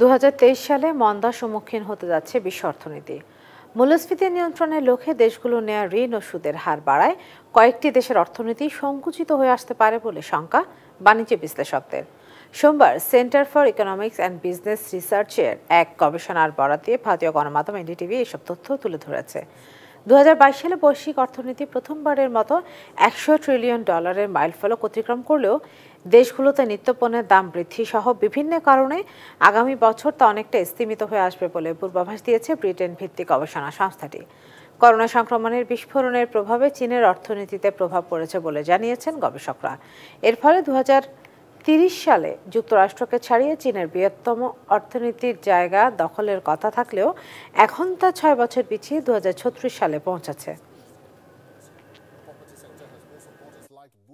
দু সালে মন্দার সম্মুখীন হতে যাচ্ছে বিশ্ব অর্থনীতি মূল্যস্ফীতি নিয়ন্ত্রণের লক্ষ্যে দেশগুলো নেয়া ঋণ ও সুদের হার বাড়ায় কয়েকটি দেশের অর্থনীতি সংকুচিত হয়ে আসতে পারে বলে শঙ্কা বাণিজ্য বিশ্লেষকদের সোমবার centre for economics and business রিসার্চের এক গবেষণার বরাতে ভারতীয় গণমাধ্যম এনডিটিভি এসব তথ্য তুলে ধরেছে দু সালে বৈশ্বিক অর্থনীতি প্রথমবারের মতো একশো ট্রিলিয়ন ডলারের মাইলফলক অতিক্রম করলেও দেশগুলোতে নিত্যপণ্যের দাম বৃদ্ধি সহ বিভিন্ন কারণে আগামী বছর তা অনেকটা স্তীমিত হয়ে আসবে বলে পূর্বাভাস দিয়েছে ব্রিটেন ভিত্তিক গবেষণা সংস্থাটি করোনা সংক্রমণের বিস্ফোরণের প্রভাবে চীনের অর্থনীতিতে প্রভাব পড়েছে বলে জানিয়েছেন গবেষকরা এর ফলে দু তিরিশ সালে যুক্তরাষ্ট্রকে ছাড়িয়ে চীনের বৃহত্তম অর্থনীতির জায়গা দখলের কথা থাকলেও এখন তা ছয় বছর পিছিয়ে দু সালে পৌঁছাচ্ছে